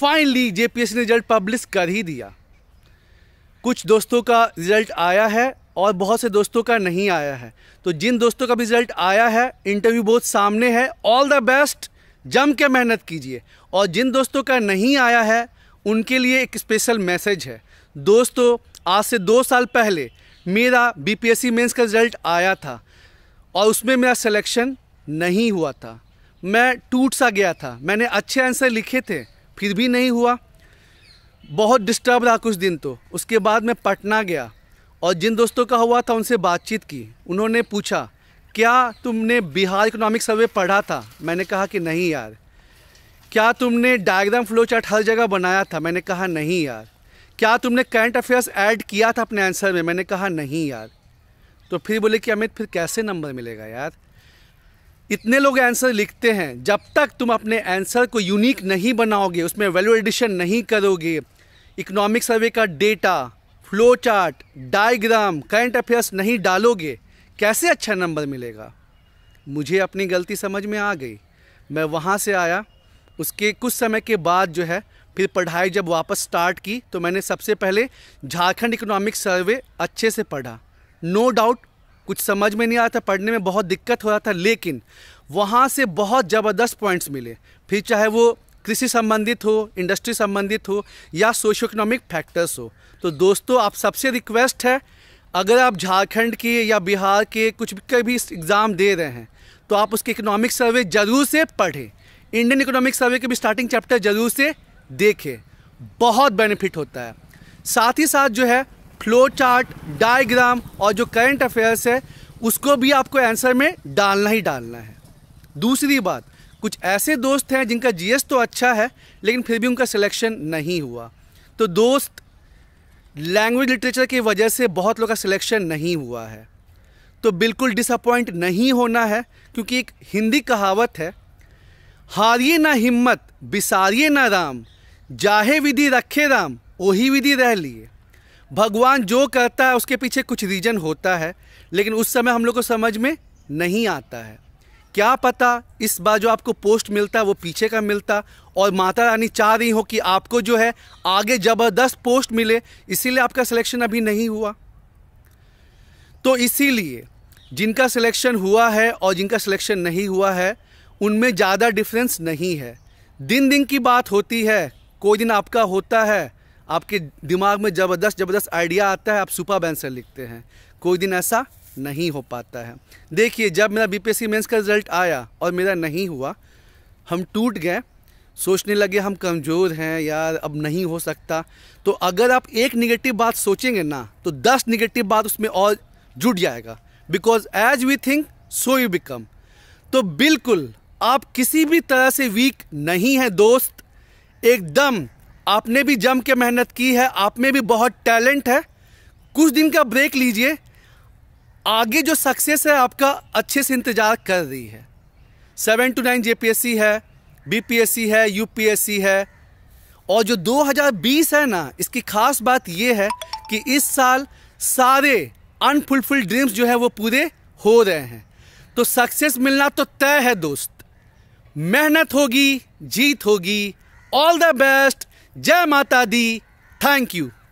finally JPSC ने result publish कर ही दिया कुछ दोस्तों का रिजल्ट आया है और बहुत से दोस्तों का नहीं आया है तो जिन दोस्तों का भी रिजल्ट आया है इंटरव्यू बहुत सामने है ऑल द बेस्ट जम के मेहनत कीजिए और जिन दोस्तों का नहीं आया है उनके लिए एक स्पेशल मैसेज है दोस्तों आज से दो साल पहले मेरा B P S C mains का रिज़ल्ट आया था और उसमें मेरा सिलेक्शन नहीं हुआ था मैं टूट सा गया था मैंने अच्छे आंसर लिखे थे फिर भी नहीं हुआ बहुत डिस्टर्ब रहा कुछ दिन तो उसके बाद मैं पटना गया और जिन दोस्तों का हुआ था उनसे बातचीत की उन्होंने पूछा क्या तुमने बिहार इकोनॉमिक सर्वे पढ़ा था मैंने कहा कि नहीं यार क्या तुमने डायग्राम फ्लो चार्ट हर जगह बनाया था मैंने कहा नहीं यार क्या तुमने करंट अफेयर्स ऐड किया था अपने आंसर में मैंने कहा नहीं यार तो फिर बोले कि अमित फिर कैसे नंबर मिलेगा यार इतने लोग आंसर लिखते हैं जब तक तुम अपने आंसर को यूनिक नहीं बनाओगे उसमें वैल्यू एडिशन नहीं करोगे इकोनॉमिक सर्वे का data flow chart diagram current affairs नहीं डालोगे कैसे अच्छा नंबर मिलेगा मुझे अपनी गलती समझ में आ गई मैं वहाँ से आया उसके कुछ समय के बाद जो है फिर पढ़ाई जब वापस स्टार्ट की तो मैंने सबसे पहले झारखंड इकोनॉमिक सर्वे अच्छे से पढ़ा नो no डाउट कुछ समझ में नहीं आता पढ़ने में बहुत दिक्कत हो रहा था लेकिन वहाँ से बहुत ज़बरदस्त पॉइंट्स मिले फिर चाहे वो कृषि संबंधित हो इंडस्ट्री संबंधित हो या सोशो इकोनॉमिक फैक्टर्स हो तो दोस्तों आप सबसे रिक्वेस्ट है अगर आप झारखंड के या बिहार के कुछ भी एग्ज़ाम दे रहे हैं तो आप उसके इकोनॉमिक सर्वे ज़रूर से पढ़ें इंडियन इकोनॉमिक सर्वे के भी स्टार्टिंग चैप्टर ज़रूर से देखें बहुत बेनिफिट होता है साथ ही साथ जो है फ्लो चार्ट डायग्राम और जो करंट अफेयर्स है उसको भी आपको आंसर में डालना ही डालना है दूसरी बात कुछ ऐसे दोस्त हैं जिनका जीएस तो अच्छा है लेकिन फिर भी उनका सिलेक्शन नहीं हुआ तो दोस्त लैंग्वेज लिटरेचर की वजह से बहुत लोग का सिलेक्शन नहीं हुआ है तो बिल्कुल डिसअपॉइंट नहीं होना है क्योंकि एक हिंदी कहावत है हारिए ना हिम्मत बिसारिए ना राम जाहे विधि रखे राम वही विधि रह लिए भगवान जो कहता है उसके पीछे कुछ रीजन होता है लेकिन उस समय हम लोग को समझ में नहीं आता है क्या पता इस बार जो आपको पोस्ट मिलता है वो पीछे का मिलता और माता रानी चाह रही हो कि आपको जो है आगे ज़बरदस्त पोस्ट मिले इसीलिए आपका सिलेक्शन अभी नहीं हुआ तो इसीलिए जिनका सिलेक्शन हुआ है और जिनका सिलेक्शन नहीं हुआ है उनमें ज़्यादा डिफरेंस नहीं है दिन दिन की बात होती है कोई दिन आपका होता है आपके दिमाग में ज़बरदस्त ज़बरदस्त आइडिया आता है आप सुपर बैंसर लिखते हैं कोई दिन ऐसा नहीं हो पाता है देखिए जब मेरा बीपीएससी मेंस का रिज़ल्ट आया और मेरा नहीं हुआ हम टूट गए सोचने लगे हम कमज़ोर हैं यार अब नहीं हो सकता तो अगर आप एक निगेटिव बात सोचेंगे ना तो दस निगेटिव बात उसमें और जुट जाएगा because as we think so you become तो बिल्कुल आप किसी भी तरह से वीक नहीं हैं दोस्त एकदम आपने भी जम के मेहनत की है आप में भी बहुत टैलेंट है कुछ दिन का ब्रेक लीजिए आगे जो सक्सेस है आपका अच्छे से इंतज़ार कर रही है सेवन टू नाइन जे है बी है यू है और जो 2020 है ना इसकी खास बात यह है कि इस साल सारे अनफुलफिल ड्रीम्स जो है वो पूरे हो रहे हैं तो सक्सेस मिलना तो तय है दोस्त मेहनत होगी जीत होगी ऑल द बेस्ट जय माता दी थैंक यू